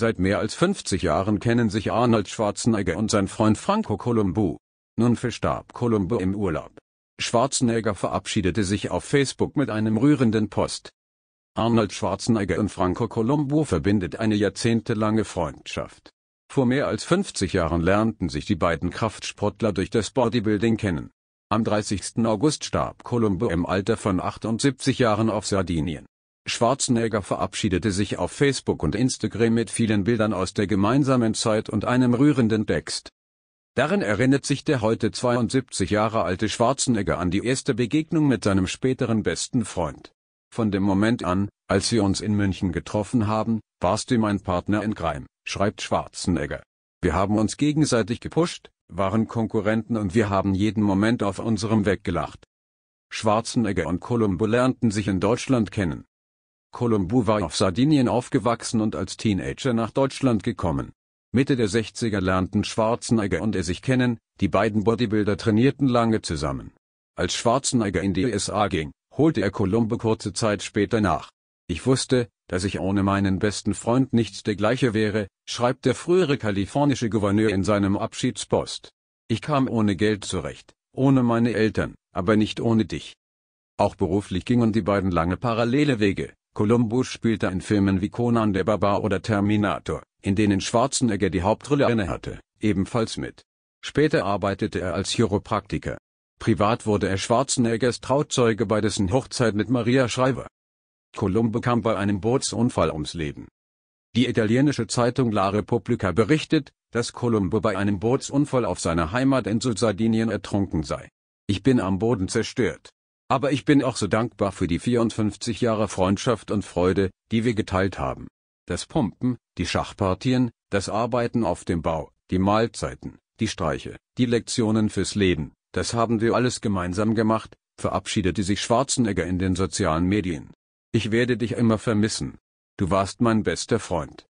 Seit mehr als 50 Jahren kennen sich Arnold Schwarzenegger und sein Freund Franco Columbu. Nun verstarb Columbu im Urlaub. Schwarzenegger verabschiedete sich auf Facebook mit einem rührenden Post. Arnold Schwarzenegger und Franco Columbu verbindet eine jahrzehntelange Freundschaft. Vor mehr als 50 Jahren lernten sich die beiden Kraftsportler durch das Bodybuilding kennen. Am 30. August starb Columbu im Alter von 78 Jahren auf Sardinien. Schwarzenegger verabschiedete sich auf Facebook und Instagram mit vielen Bildern aus der gemeinsamen Zeit und einem rührenden Text. Darin erinnert sich der heute 72 Jahre alte Schwarzenegger an die erste Begegnung mit seinem späteren besten Freund. Von dem Moment an, als wir uns in München getroffen haben, warst du mein Partner in Greim, schreibt Schwarzenegger. Wir haben uns gegenseitig gepusht, waren Konkurrenten und wir haben jeden Moment auf unserem Weg gelacht. Schwarzenegger und Columbo lernten sich in Deutschland kennen. Columbu war auf Sardinien aufgewachsen und als Teenager nach Deutschland gekommen. Mitte der 60er lernten Schwarzenegger und er sich kennen, die beiden Bodybuilder trainierten lange zusammen. Als Schwarzenegger in die USA ging, holte er Columbo kurze Zeit später nach. Ich wusste, dass ich ohne meinen besten Freund nicht der gleiche wäre, schreibt der frühere kalifornische Gouverneur in seinem Abschiedspost. Ich kam ohne Geld zurecht, ohne meine Eltern, aber nicht ohne dich. Auch beruflich gingen die beiden lange parallele Wege. Columbus spielte in Filmen wie Conan der Barbar oder Terminator, in denen Schwarzenegger die Hauptrolle innehatte, ebenfalls mit. Später arbeitete er als Chiropraktiker. Privat wurde er Schwarzeneggers Trauzeuge bei dessen Hochzeit mit Maria Schreiber. Columbo kam bei einem Bootsunfall ums Leben. Die italienische Zeitung La Repubblica berichtet, dass Columbo bei einem Bootsunfall auf seiner Heimatinsel Sardinien ertrunken sei. Ich bin am Boden zerstört. Aber ich bin auch so dankbar für die 54 Jahre Freundschaft und Freude, die wir geteilt haben. Das Pumpen, die Schachpartien, das Arbeiten auf dem Bau, die Mahlzeiten, die Streiche, die Lektionen fürs Leben, das haben wir alles gemeinsam gemacht, verabschiedete sich Schwarzenegger in den sozialen Medien. Ich werde dich immer vermissen. Du warst mein bester Freund.